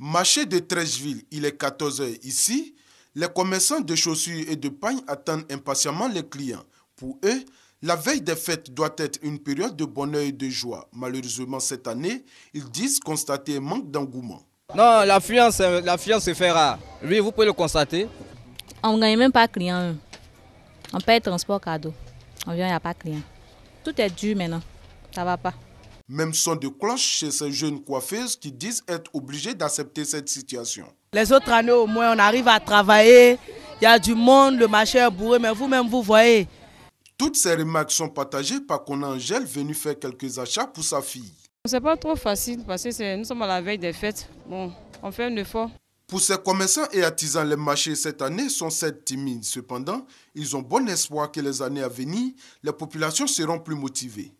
Marché de Trècheville, il est 14h ici. Les commerçants de chaussures et de pagne attendent impatiemment les clients. Pour eux, la veille des fêtes doit être une période de bonheur et de joie. Malheureusement, cette année, ils disent constater un manque d'engouement. Non, la fiance, se fait rare. Oui, vous pouvez le constater. On ne gagne même pas client. On paye transport cadeau. On vient, il n'y a pas client. Tout est dû maintenant. Ça va pas. Même son de cloche chez ces jeunes coiffeuses qui disent être obligées d'accepter cette situation. Les autres années, au moins, on arrive à travailler, il y a du monde, le marché est bourré, mais vous-même, vous voyez. Toutes ces remarques sont partagées par Conan Angèle, venu faire quelques achats pour sa fille. C'est pas trop facile parce que nous sommes à la veille des fêtes. Bon, on fait un effort. Pour ces commerçants et artisans, les marchés cette année sont certes timides. Cependant, ils ont bon espoir que les années à venir, les populations seront plus motivées.